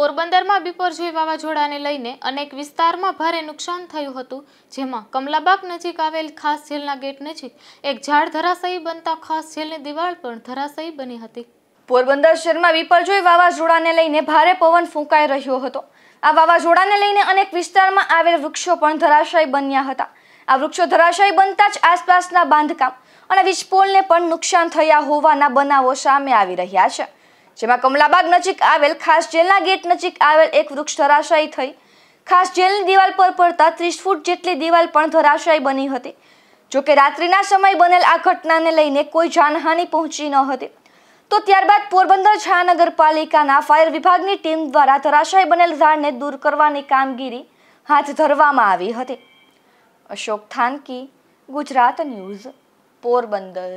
પોરબંદરમાં બિપરજોય વાવાઝોડાને લઈને અનેક વિસ્તારમાં ભારે નુકસાન થયું હતું જેમાં કમલાબાગ નજીક આવેલ ખાસ જેલના ગેટ નજીક એક ઝાડ ધરાશયી બનતા ખાસ જેલની દિવાળ પણ ધરાશયી બની હતી પોરબંદર શહેરમાં વિપરજોય વાવાઝોડાને લઈને ભારે પવન ફૂંકાઈ રહ્યો હતો આ વાવાઝોડાને લઈને અનેક વિસ્તારમાં આવેલ વૃક્ષો પણ ધરાશયી બન્યા હતા આ વૃક્ષો ધરાશયી બનતા જ આસપાસના બાંધકામ અને વીજપોલને પણ નુકસાન થયા હોવાના બનાવો સામે આવી રહ્યા છે જેમાં કમલાબાગ નજીક આવેલ ખાસ જેલના ગેટ નજીક આવેલ એક વૃક્ષ ધરાશાયી થઈ ખાસ જેલની દિવાલ પર પડતા ત્રીસ ફૂટ જેટલી દિવાલ પણ ધરાશાયી બની હતી જોકે રાત્રિના સમય બનેલ આ ઘટનાને લઈને કોઈ જાનહાનિ પહોંચી ન હતી તો ત્યારબાદ પોરબંદર મહાનગરપાલિકાના ફાયર વિભાગની ટીમ દ્વારા ધરાશાય બનેલ ઝાડને દૂર કરવાની કામગીરી હાથ ધરવામાં આવી હતી અશોક થાનકી ગુજરાત ન્યૂઝ પોરબંદર